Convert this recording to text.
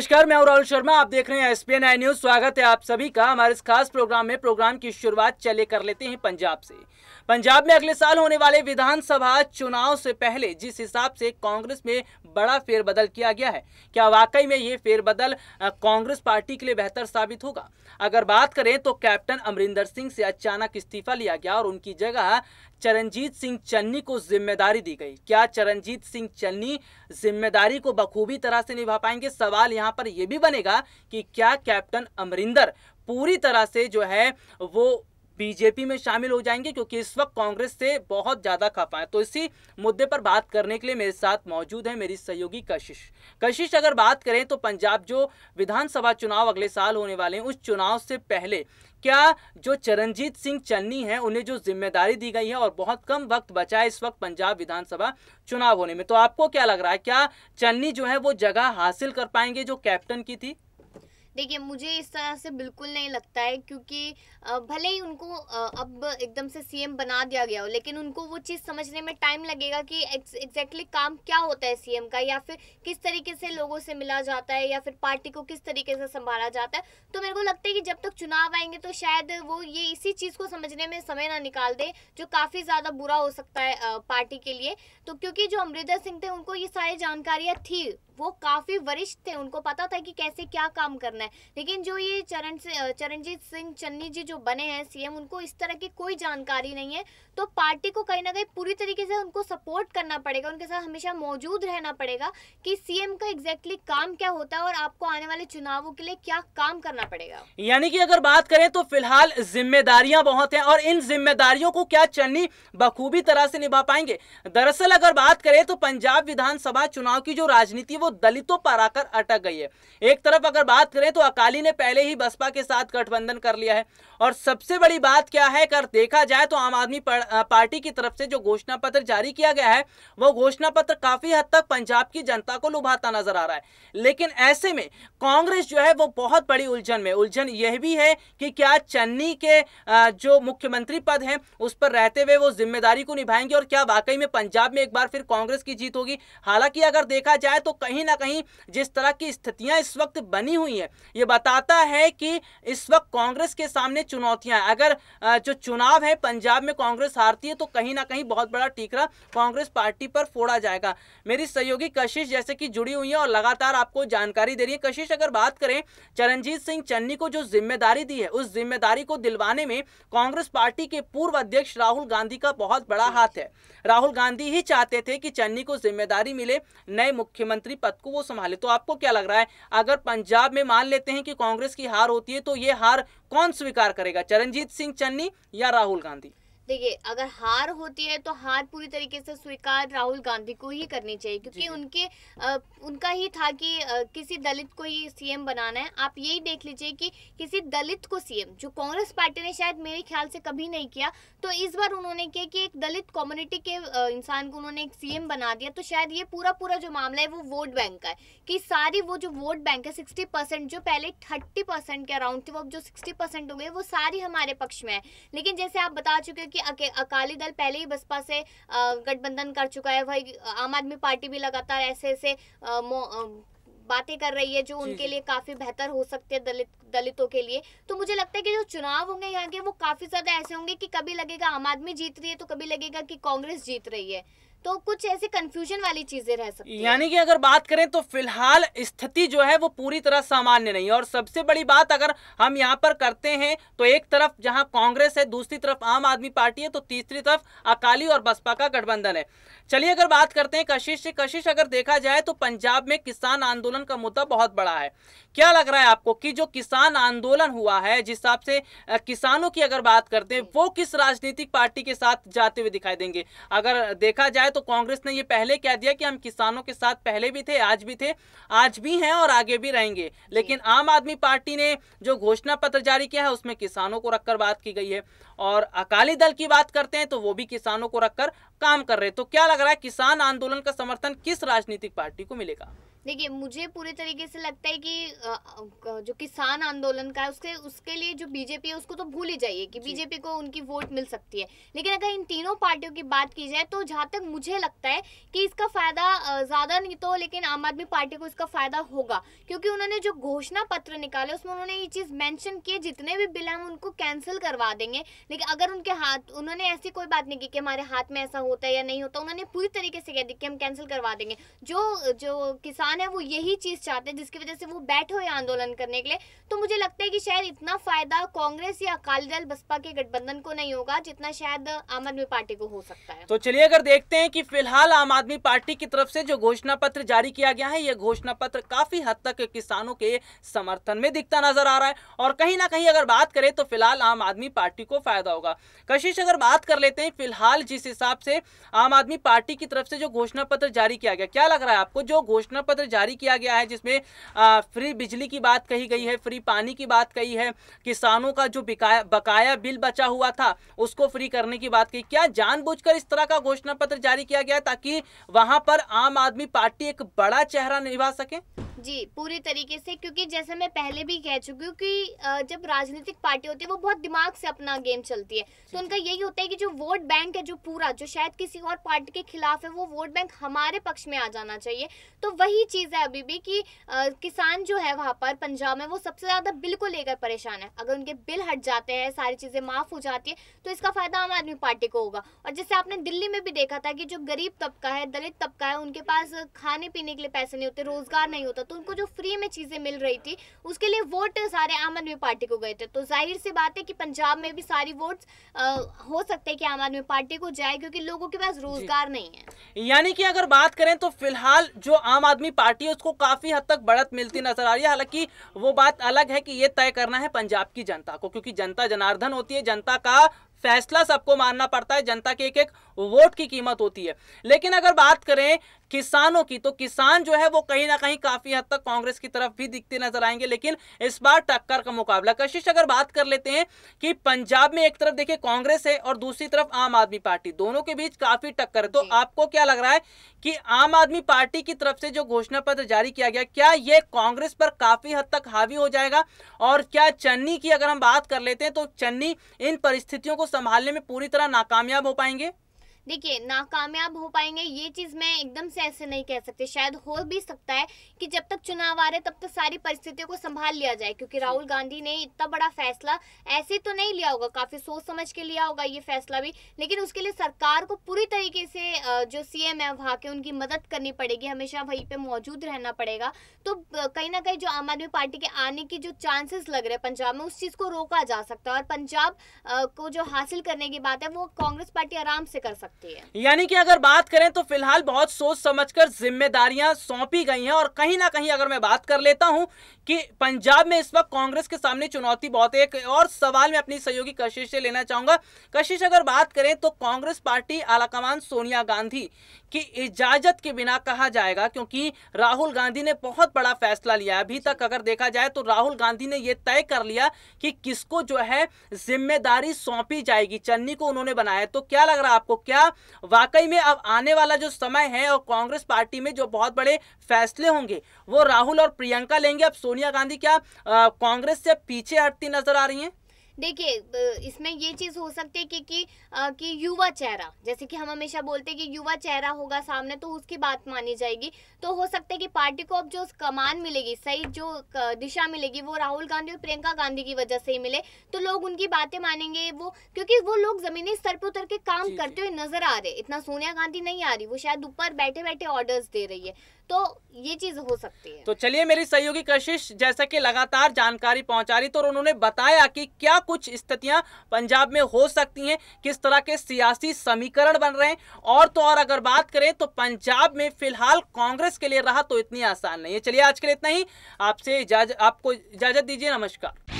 नमस्कार मैं राहुल शर्मा आप देख रहे हैं एस पी न्यूज स्वागत है आप सभी का हमारे इस खास प्रोग्राम में प्रोग्राम की शुरुआत चले कर लेते हैं पंजाब से पंजाब में अगले साल होने वाले विधानसभा चुनाव से पहले जिस हिसाब से कांग्रेस में बड़ा फेरबदल किया गया है क्या वाकई में ये फेरबदल कांग्रेस पार्टी के लिए बेहतर साबित होगा अगर बात करें तो कैप्टन अमरिंदर सिंह से अचानक इस्तीफा लिया गया और उनकी जगह चरणजीत सिंह चन्नी को जिम्मेदारी दी गई क्या चरणजीत सिंह चन्नी जिम्मेदारी को बखूबी तरह से निभा पाएंगे सवाल यहाँ यहां पर यह भी बनेगा कि क्या कैप्टन अमरिंदर पूरी तरह से जो है वो बीजेपी में शामिल हो जाएंगे क्योंकि इस वक्त कांग्रेस से बहुत ज़्यादा खफा है तो इसी मुद्दे पर बात करने के लिए मेरे साथ मौजूद है मेरी सहयोगी कशिश कशिश अगर बात करें तो पंजाब जो विधानसभा चुनाव अगले साल होने वाले हैं उस चुनाव से पहले क्या जो चरणजीत सिंह चन्नी हैं उन्हें जो जिम्मेदारी दी गई है और बहुत कम वक्त बचा है इस वक्त पंजाब विधानसभा चुनाव होने में तो आपको क्या लग रहा है क्या चन्नी जो है वो जगह हासिल कर पाएंगे जो कैप्टन की थी देखिए मुझे इस तरह से बिल्कुल नहीं लगता है क्योंकि भले ही उनको अब एकदम से सीएम बना दिया गया हो लेकिन उनको वो चीज़ समझने में टाइम लगेगा कि एग्जैक्टली काम क्या होता है सीएम का या फिर किस तरीके से लोगों से मिला जाता है या फिर पार्टी को किस तरीके से संभाला जाता है तो मेरे को लगता है कि जब तक चुनाव आएंगे तो शायद वो ये इसी चीज़ को समझने में समय ना निकाल दे जो काफ़ी ज़्यादा बुरा हो सकता है पार्टी के लिए तो क्योंकि जो अमरिंदर सिंह थे उनको ये सारी जानकारियाँ थी वो काफ़ी वरिष्ठ थे उनको पता था कि कैसे क्या काम करना है लेकिन जो ये चरण चरणजीत सिंह चन्नी जी जो बने हैं सीएम उनको इस तरह की कोई जानकारी नहीं है तो पार्टी को कहीं ना कहीं पूरी तरीके से उनको सपोर्ट करना पड़ेगा उनके साथ हमेशा मौजूद रहना पड़ेगा कि सीएम का एग्जैक्टली काम क्या होता है और आपको आने वाले चुनावों के लिए क्या काम करना पड़ेगा यानी कि अगर बात करें तो फिलहाल जिम्मेदारियां बहुत हैं और इन जिम्मेदारियों को क्या चन्नी बखूबी तरह से निभा पाएंगे दरअसल अगर बात करें तो पंजाब विधानसभा चुनाव की जो राजनीति वो दलितों पर आकर अटक गई है एक तरफ अगर बात करें तो अकाली ने पहले ही बसपा के साथ गठबंधन कर लिया है और सबसे बड़ी बात क्या है अगर देखा जाए तो आम आदमी पार्टी की तरफ से जो घोषणा पत्र जारी किया गया है वो घोषणा पत्र काफी हद तक पंजाब की जनता को लुभाता नजर आ रहा है लेकिन ऐसे में कांग्रेस जो है वो बहुत बड़ी उलझन में उलझन यह भी है कि क्या चन्नी के जो मुख्यमंत्री पद हैं उस पर रहते हुए वो जिम्मेदारी को निभाएंगे और क्या वाकई में पंजाब में एक बार फिर कांग्रेस की जीत होगी हालांकि अगर देखा जाए तो कहीं ना कहीं जिस तरह की स्थितियां इस वक्त बनी हुई हैं ये बताता है कि इस वक्त कांग्रेस के सामने चुनौतियां अगर जो चुनाव है पंजाब में कांग्रेस हारती है तो कहीं ना कहीं बहुत बड़ा टीकरा कांग्रेस पार्टी पर फोड़ा जाएगा मेरी सहयोगी कशिश जैसे कि जुड़ी हुई है और लगातार आपको जानकारी दे रही है कशिश अगर बात करें चरणजीत सिंह चन्नी को जो जिम्मेदारी दी है उस जिम्मेदारी को दिलवाने में कांग्रेस पार्टी के पूर्व अध्यक्ष राहुल गांधी का बहुत बड़ा हाथ है राहुल गांधी ही चाहते थे कि चन्नी को जिम्मेदारी मिले नए मुख्यमंत्री पद को वो संभाले तो आपको क्या लग रहा है अगर पंजाब में मान लेते हैं कि कांग्रेस की हार होती है तो ये हार कौन स्वीकार करेगा चरणजीत सिंह चन्नी या राहुल गांधी देखिए अगर हार होती है तो हार पूरी तरीके से स्वीकार राहुल गांधी को ही करनी चाहिए क्योंकि उनके आ, उनका ही था कि आ, किसी दलित को ही सीएम बनाना है आप यही देख लीजिए कि किसी दलित को सीएम जो कांग्रेस पार्टी ने शायद मेरे ख्याल से कभी नहीं किया तो इस बार उन्होंने किया कि एक दलित कम्युनिटी के इंसान को उन्होंने एक सीएम बना दिया तो शायद ये पूरा पूरा जो मामला है वो वोट बैंक का है कि सारी वो जो वोट बैंक है सिक्सटी परसेंट जो पहले थर्टी परसेंट के अराउंड थे वो अब जो सिक्सटी परसेंट हो गए वो सारी हमारे पक्ष में है लेकिन जैसे आप बता चुके हो कि कि अकाली दल पहले ही बसपा से गठबंधन कर चुका है वही आम आदमी पार्टी भी लगातार ऐसे ऐसे बातें कर रही है जो उनके लिए काफी बेहतर हो सकते हैं दलित दलितों के लिए तो मुझे लगता है कि जो चुनाव होंगे यहाँ के वो काफी ज्यादा ऐसे होंगे कि कभी लगेगा आम आदमी जीत रही है तो कभी लगेगा कि कांग्रेस जीत रही है तो कुछ ऐसे कंफ्यूजन वाली चीजें रह सकती यानी कि अगर बात करें तो फिलहाल स्थिति जो है वो पूरी तरह सामान्य नहीं है और सबसे बड़ी बात अगर हम यहाँ पर करते हैं तो एक तरफ जहाँ कांग्रेस है दूसरी तरफ आम आदमी पार्टी है तो तीसरी तरफ अकाली और बसपा का गठबंधन है चलिए अगर बात करते हैं कशिश से कशिश अगर देखा जाए तो पंजाब में किसान आंदोलन का मुद्दा बहुत बड़ा है क्या लग रहा है आपको कि जो किसान आंदोलन हुआ है जिस हिसाब से किसानों की अगर बात करते हैं वो किस राजनीतिक पार्टी के साथ जाते हुए दिखाई देंगे अगर देखा जाए है तो कांग्रेस ने ये पहले कह दिया कि हम किसानों के साथ पहले भी थे आज भी थे आज भी हैं और आगे भी रहेंगे लेकिन आम आदमी पार्टी ने जो घोषणा पत्र जारी किया है उसमें किसानों को रखकर बात की गई है और अकाली दल की बात करते हैं तो वो भी किसानों को रखकर काम कर रहे तो क्या लग रहा है किसान आंदोलन का समर्थन किस राजनीतिक पार्टी को मिलेगा देखिए मुझे पूरे तरीके से लगता है कि जो किसान आंदोलन का है उसके उसके लिए जो बीजेपी है उसको तो भूल ही जाइए कि बीजेपी को उनकी वोट मिल सकती है लेकिन अगर इन तीनों पार्टियों की बात की जाए तो जहाँ तक मुझे लगता है कि इसका फायदा ज़्यादा नहीं तो लेकिन आम आदमी पार्टी को इसका फायदा होगा क्योंकि उन्होंने जो घोषणा पत्र निकाले उसमें उन्होंने ये चीज़ मैंशन किए जितने भी बिल हम उनको कैंसिल करवा देंगे लेकिन अगर उनके हाथ उन्होंने ऐसी कोई बात नहीं की कि हमारे हाथ में ऐसा होता है या नहीं होता उन्होंने पूरी तरीके से कह दी कि हम कैंसिल करवा देंगे जो जो किसान किसान है वो यही चीज़ चाहते हैं जिसकी वजह से वो बैठे हुए आंदोलन करने के लिए तो मुझे लगता है कि शायद इतना फ़ायदा कांग्रेस या अकाली दल बसपा के गठबंधन को नहीं होगा जितना शायद आम आदमी पार्टी को हो सकता है तो चलिए अगर देखते हैं कि फिलहाल आम आदमी पार्टी की तरफ से जो घोषणा पत्र जारी किया गया है ये घोषणा पत्र काफ़ी हद तक किसानों के समर्थन में दिखता नजर आ रहा है और कहीं ना कहीं अगर बात करें तो फिलहाल आम आदमी पार्टी को फायदा होगा कशिश अगर बात कर लेते हैं फिलहाल जिस हिसाब से आम आदमी पार्टी की तरफ से जो घोषणा पत्र जारी किया गया क्या लग रहा है आपको जो घोषणा पत्र पत्र जारी किया गया है जिसमें फ्री बिजली की बात कही गई है फ्री पानी की बात कही है किसानों का जो बकाया बिल बचा हुआ था उसको फ्री करने की बात कही क्या जानबूझकर इस तरह का घोषणा पत्र जारी किया गया ताकि वहां पर आम आदमी पार्टी एक बड़ा चेहरा निभा सके जी पूरी तरीके से क्योंकि जैसे मैं पहले भी कह चुकी हूँ कि जब राजनीतिक पार्टी होती है वो बहुत दिमाग से अपना गेम चलती है तो उनका यही होता है कि जो वोट बैंक है जो पूरा जो शायद किसी और पार्टी के खिलाफ है वो वोट बैंक हमारे पक्ष में आ जाना चाहिए तो वही चीज़ है अभी भी कि किसान जो है वहाँ पर पंजाब में वो सबसे ज़्यादा बिल को लेकर परेशान है अगर उनके बिल हट जाते हैं सारी चीज़ें माफ़ हो जाती है तो इसका फ़ायदा आम आदमी पार्टी को होगा और जैसे आपने दिल्ली में भी देखा था कि जो गरीब तबका है दलित तबका है उनके पास खाने पीने के लिए पैसे नहीं होते रोज़गार नहीं होता था तो उनको जो फ्री में चीज़ें मिल रही थी उसके लिए वोट सारे आम आदमी पार्टी को गए थे तो जाहिर सी बात है कि पंजाब में भी सारी वोट हो सकते हैं कि आम आदमी पार्टी को जाए क्योंकि लोगों के पास रोजगार नहीं है यानी कि अगर बात करें तो फिलहाल जो आम आदमी पार्टी है उसको काफ़ी हद तक बढ़त मिलती हम्म। नजर आ रही है हालांकि वो बात अलग है कि ये तय करना है पंजाब की जनता को क्योंकि जनता जनार्दन होती है जनता का फैसला सबको मानना पड़ता है जनता के एक एक वोट की कीमत होती है लेकिन अगर बात करें किसानों की तो किसान जो है वो कहीं ना कहीं काफी हद तक कांग्रेस की तरफ भी दिखते नजर आएंगे लेकिन इस बार टक्कर का मुकाबला कशिश अगर बात कर लेते हैं कि पंजाब में एक तरफ देखिए कांग्रेस है और दूसरी तरफ आम आदमी पार्टी दोनों के बीच काफी टक्कर है तो आपको क्या लग रहा है कि आम आदमी पार्टी की तरफ से जो घोषणा पत्र जारी किया गया क्या ये कांग्रेस पर काफी हद तक हावी हो जाएगा और क्या चन्नी की अगर हम बात कर लेते हैं तो चन्नी इन परिस्थितियों को संभालने में पूरी तरह नाकामयाब हो पाएंगे देखिए नाकामयाब हो पाएंगे ये चीज़ मैं एकदम से ऐसे नहीं कह सकती शायद हो भी सकता है कि जब तक चुनाव आ रहे तब तक सारी परिस्थितियों को संभाल लिया जाए क्योंकि राहुल गांधी ने इतना बड़ा फैसला ऐसे तो नहीं लिया होगा काफ़ी सोच समझ के लिया होगा ये फैसला भी लेकिन उसके लिए सरकार को पूरी तरीके से जो सी है वहाँ के उनकी मदद करनी पड़ेगी हमेशा वहीं पर मौजूद रहना पड़ेगा तो कहीं ना कहीं जो आम आदमी पार्टी के आने की जो चांसेस लग रहे हैं पंजाब में उस चीज़ को रोका जा सकता है और पंजाब को जो हासिल करने की बात है वो कांग्रेस पार्टी आराम से कर सकती सकती है यानी कि अगर बात करें तो फिलहाल बहुत सोच समझकर जिम्मेदारियां सौंपी गई हैं और कहीं ना कहीं अगर मैं बात कर लेता हूं कि पंजाब में इस वक्त कांग्रेस के सामने चुनौती बहुत एक और सवाल मैं अपनी सहयोगी कशिश से लेना चाहूंगा कशिश अगर बात करें तो कांग्रेस पार्टी आलाकमान सोनिया गांधी की इजाजत के बिना कहा जाएगा क्योंकि राहुल गांधी ने बहुत बड़ा फैसला लिया अभी तक अगर देखा जाए तो राहुल गांधी ने यह तय कर लिया कि किसको जो है जिम्मेदारी सौंपी जाएगी चन्नी को उन्होंने बनाया तो क्या लग रहा है आपको क्या गया वाकई में अब आने वाला जो समय है और कांग्रेस पार्टी में जो बहुत बड़े फैसले होंगे वो राहुल और प्रियंका लेंगे अब सोनिया गांधी क्या कांग्रेस से पीछे हटती नजर आ रही हैं देखिए इसमें ये चीज़ हो सकती है कि कि, आ, कि युवा चेहरा जैसे कि हम हमेशा बोलते हैं कि युवा चेहरा होगा सामने तो उसकी बात मानी जाएगी तो हो सकता है कि पार्टी को अब जो कमान मिलेगी सही जो दिशा मिलेगी वो राहुल गांधी और प्रियंका गांधी की वजह से ही मिले तो लोग उनकी बातें मानेंगे वो क्योंकि वो लोग जमीनी स्तर पर उतर के काम करते हुए नजर आ रहे इतना सोनिया गांधी नहीं आ रही वो शायद ऊपर बैठे बैठे ऑर्डर्स दे रही है तो ये चीज हो सकती है तो चलिए मेरी सहयोगी कशिश जैसा कि लगातार जानकारी पहुंचा रही तो उन्होंने बताया कि क्या कुछ स्थितियां पंजाब में हो सकती हैं किस तरह के सियासी समीकरण बन रहे हैं और तो और अगर बात करें तो पंजाब में फिलहाल कांग्रेस के लिए रहा तो इतनी आसान नहीं है चलिए आज के लिए इतना ही आपसे इजाजत आपको इजाजत दीजिए नमस्कार